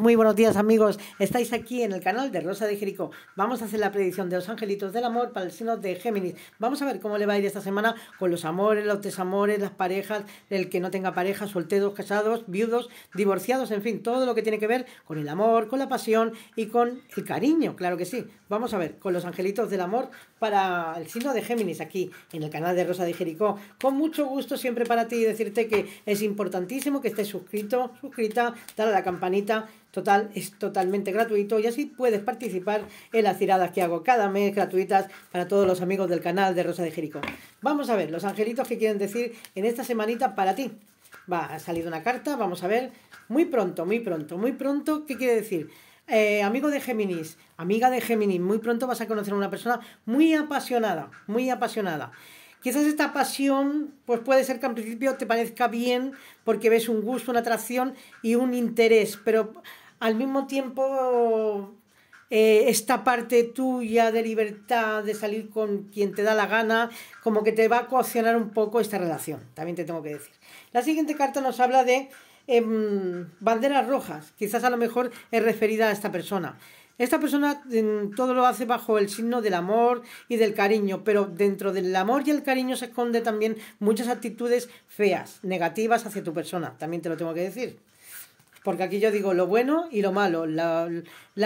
Muy buenos días amigos, estáis aquí en el canal de Rosa de Jericó. Vamos a hacer la predicción de los angelitos del amor para el signo de Géminis. Vamos a ver cómo le va a ir esta semana con los amores, los desamores, las parejas, el que no tenga pareja, solteros, casados, viudos, divorciados, en fin, todo lo que tiene que ver con el amor, con la pasión y con el cariño, claro que sí. Vamos a ver con los angelitos del amor para el signo de Géminis aquí en el canal de Rosa de Jericó. Con mucho gusto siempre para ti decirte que es importantísimo que estés suscrito, suscrita, dale a la campanita total es totalmente gratuito y así puedes participar en las tiradas que hago cada mes gratuitas para todos los amigos del canal de Rosa de Jericó. Vamos a ver los angelitos que quieren decir en esta semanita para ti. Va, ha salido una carta, vamos a ver. Muy pronto, muy pronto, muy pronto, ¿qué quiere decir? Eh, amigo de Géminis, amiga de Géminis, muy pronto vas a conocer a una persona muy apasionada, muy apasionada. Quizás esta pasión, pues puede ser que al principio te parezca bien porque ves un gusto, una atracción y un interés, pero al mismo tiempo eh, esta parte tuya de libertad, de salir con quien te da la gana, como que te va a coaccionar un poco esta relación, también te tengo que decir. La siguiente carta nos habla de em, banderas rojas, quizás a lo mejor es referida a esta persona. Esta persona todo lo hace bajo el signo del amor y del cariño, pero dentro del amor y el cariño se esconde también muchas actitudes feas, negativas hacia tu persona, también te lo tengo que decir. Porque aquí yo digo lo bueno y lo malo, la,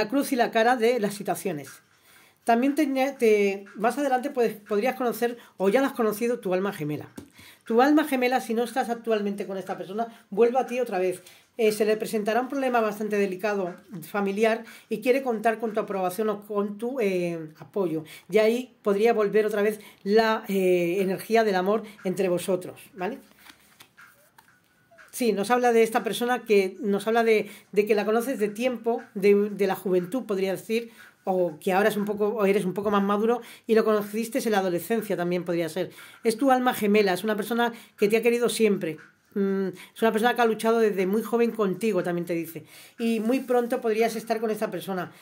cruz y la cara de las situaciones. También te, más adelante podrías conocer, o ya la has conocido, tu alma gemela. Tu alma gemela, si no estás actualmente con esta persona, vuelve a ti otra vez. Eh, se le presentará un problema bastante delicado familiar y quiere contar con tu aprobación o con tu eh, apoyo. Y ahí podría volver otra vez la eh, energía del amor entre vosotros, ¿vale? Sí, nos habla de esta persona que nos habla de, que la conoces de tiempo, de, de la juventud, podría decir, o que ahora es un poco, o eres un poco más maduro y lo conociste en la adolescencia también podría ser. Es tu alma gemela, es una persona que te ha querido siempre, Mm, es una persona que ha luchado desde muy joven contigo, también te dice. Y muy pronto podrías estar con esta persona.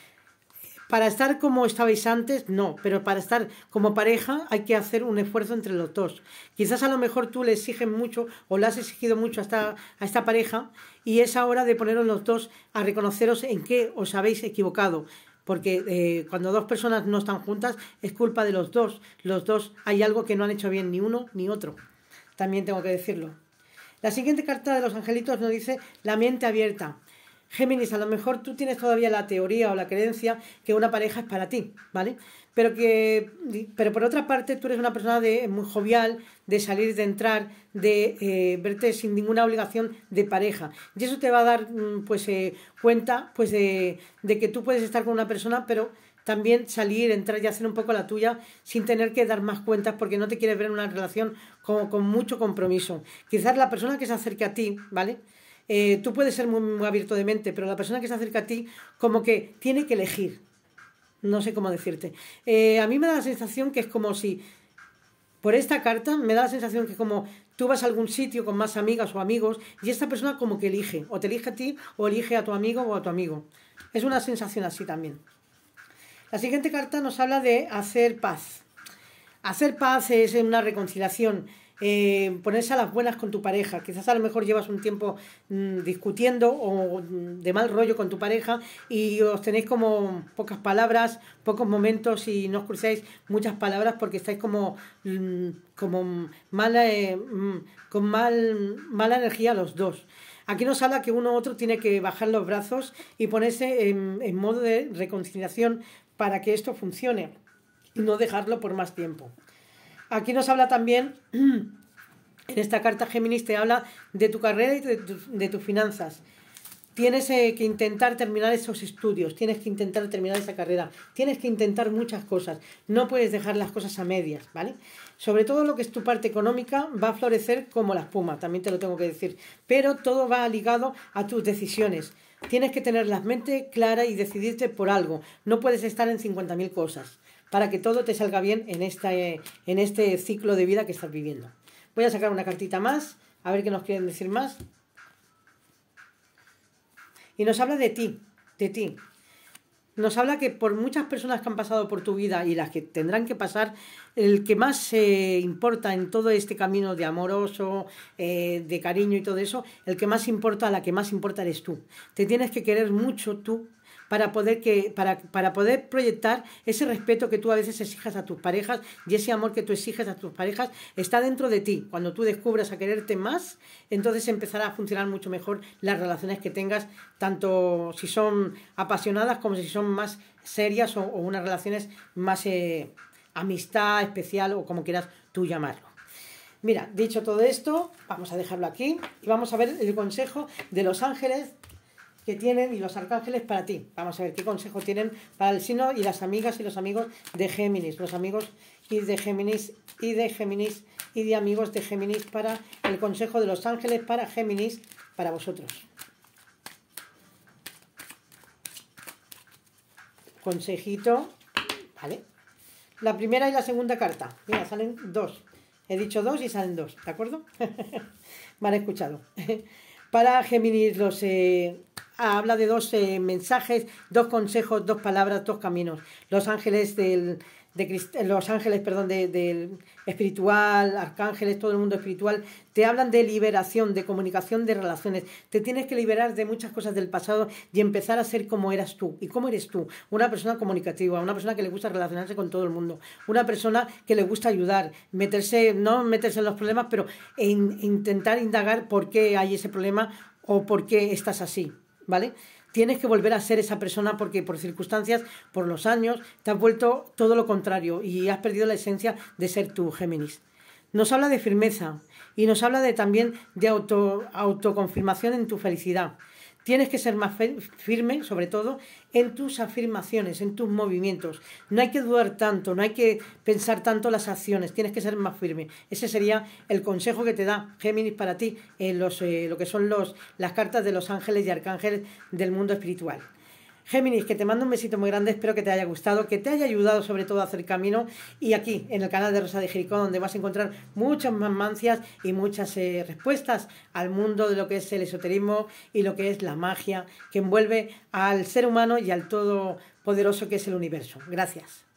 Para estar como estabais antes, no, pero para estar como pareja hay que hacer un esfuerzo entre los dos. Quizás a lo mejor tú le exiges mucho o le has exigido mucho a esta, a esta pareja y es hora de poneros los dos a reconoceros en qué os habéis equivocado porque eh, cuando dos personas no están juntas es culpa de los dos. Los dos hay algo que no han hecho bien ni uno ni otro. También tengo que decirlo. La siguiente carta de los angelitos nos dice la mente abierta. Géminis, a lo mejor tú tienes todavía la teoría o la creencia que una pareja es para ti, ¿vale? Pero que, pero por otra parte, tú eres una persona de, muy jovial, de salir, de entrar, de eh, verte sin ninguna obligación de pareja. Y eso te va a dar, mm, pues, eh, cuenta, pues, de que tú puedes estar con una persona, pero también salir, entrar y hacer un poco la tuya sin tener que dar más cuentas porque no te quieres ver en una relación con, mucho compromiso. Quizás la persona que se acerque a ti, ¿vale? Eh, tú puedes ser muy, abierto de mente, pero la persona que se acerca a ti como que tiene que elegir. No sé cómo decirte. Eh, a mí me da la sensación que es como si, por esta carta, me da la sensación que como tú vas a algún sitio con más amigas o amigos y esta persona como que elige, o te elige a ti o elige a tu amigo o a tu amigo. Es una sensación así también. La siguiente carta nos habla de hacer paz. Hacer paz es una reconciliación, eh, ponerse a las buenas con tu pareja. Quizás a lo mejor llevas un tiempo mm, discutiendo o mm, de mal rollo con tu pareja y os tenéis como pocas palabras, pocos momentos y no os crucéis muchas palabras porque estáis como, mm, como mala, eh, con mal, mala energía los dos. Aquí nos habla que uno u otro tiene que bajar los brazos y ponerse en modo de reconciliación para que esto funcione y no dejarlo por más tiempo. Aquí nos habla también, en esta carta Géminis te habla de tu carrera y de, tus finanzas. Tienes eh, que intentar terminar esos estudios, tienes que intentar terminar esa carrera, tienes que intentar muchas cosas, no puedes dejar las cosas a medias, ¿vale? Sobre todo lo que es tu parte económica va a florecer como la espuma, también te lo tengo que decir, pero todo va ligado a tus decisiones. Tienes que tener la mente clara y decidirte por algo. No puedes estar en 50.000 cosas para que todo te salga bien en, eh, en este ciclo de vida que estás viviendo. Voy a sacar una cartita más, a ver qué nos quieren decir más. Y nos habla de ti, de ti, nos habla que por muchas personas que han pasado por tu vida y las que tendrán que pasar, el que más se importa en todo este camino de amoroso, eh, de cariño y todo eso, el que más importa, la que más importa eres tú. Te tienes que querer mucho tú para poder, que, para, para poder proyectar ese respeto que tú a veces exijas a tus parejas y ese amor que tú exiges a tus parejas está dentro de ti. Cuando tú descubras a quererte más, entonces empezará a funcionar mucho mejor las relaciones que tengas, tanto si son apasionadas como si son más serias o, unas relaciones más eh, amistad especial o como quieras tú llamarlo. Mira, dicho todo esto, vamos a dejarlo aquí y vamos a ver el consejo de los ángeles que tienen y los arcángeles para ti. Vamos a ver qué consejo tienen para el sino y las amigas y los amigos de Géminis, los amigos y de Géminis y de Géminis y de amigos de Géminis para el consejo de los ángeles para Géminis para vosotros. Consejito, ¿vale? La primera y la segunda carta. Mira, salen dos. He dicho dos y salen dos, ¿de acuerdo? Mal escuchado. para Géminis, los eh, habla de dos mensajes, dos consejos, dos palabras, dos caminos. Los ángeles del, de los ángeles, perdón, del espiritual, arcángeles, todo el mundo espiritual, te hablan de liberación, de comunicación, de relaciones. Te tienes que liberar de muchas cosas del pasado y empezar a ser como eras tú. ¿Y cómo eres tú? Una persona comunicativa, una persona que le gusta relacionarse con todo el mundo, una persona que le gusta ayudar, meterse, no meterse en los problemas, pero intentar indagar por qué hay ese problema o por qué estás así. ¿vale? Tienes que volver a ser esa persona porque por circunstancias, por los años, te has vuelto todo lo contrario y has perdido la esencia de ser tu Géminis. Nos habla de firmeza y nos habla de, también de auto, autoconfirmación en tu felicidad. Tienes que ser más firme, sobre todo, en tus afirmaciones, en tus movimientos. No hay que dudar tanto, no hay que pensar tanto las acciones, tienes que ser más firme. Ese sería el consejo que te da Géminis para ti en los, eh, lo que son los, las cartas de los ángeles y arcángeles del mundo espiritual. Géminis, que te mando un besito muy grande, espero que te haya gustado, que te haya ayudado sobre todo a hacer camino y aquí en el canal de Rosa de Jericó donde vas a encontrar muchas más mancias y muchas eh, respuestas al mundo de lo que es el esoterismo y lo que es la magia que envuelve al ser humano y al todo poderoso que es el universo. Gracias.